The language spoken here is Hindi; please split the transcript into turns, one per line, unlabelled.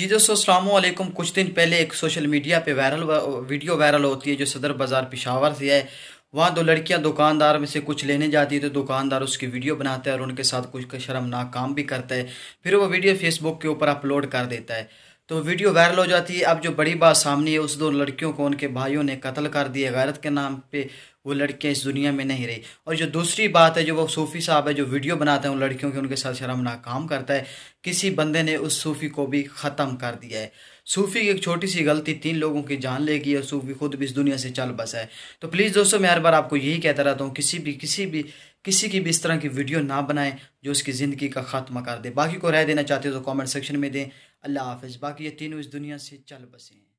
जी दोस्तों असलम कुछ दिन पहले एक सोशल मीडिया पे वायरल वीडियो वायरल होती है जो सदर बाज़ार पिशावर से है वहाँ दो लड़कियाँ दुकानदार में से कुछ लेने जाती है तो दुकानदार उसकी वीडियो बनाता है और उनके साथ कुछ शर्मनाक काम भी करता है फिर वो वीडियो फेसबुक के ऊपर अपलोड कर देता है तो वीडियो वायरल हो जाती है अब जो बड़ी बात सामने है उस दो लड़कियों को उनके भाइयों ने कत्ल कर दिया गैरत के नाम पर वो लड़कियाँ इस दुनिया में नहीं रही और जो दूसरी बात है जो वो सूफ़ी साहब है जो वीडियो बनाते हैं उन लड़कियों के उनके साथ शर्मनाक काम करता है किसी बंदे ने उस सूफ़ी को भी ख़त्म कर दिया है सूफ़ी की एक छोटी सी गलती तीन लोगों की जान लेगी और सूफ़ी खुद भी इस दुनिया से चल बसा है तो प्लीज़ दोस्तों मैं हर बार आपको यही कहता रहता हूँ किसी भी किसी भी किसी की भी इस तरह की वीडियो ना बनाएं जो उसकी ज़िंदगी का खात्मा कर दे बाकी को रह देना चाहते हो तो कमेंट सेक्शन में दें अल्लाह हाफिज़ बाकी ये तीनों इस दुनिया से चल बसें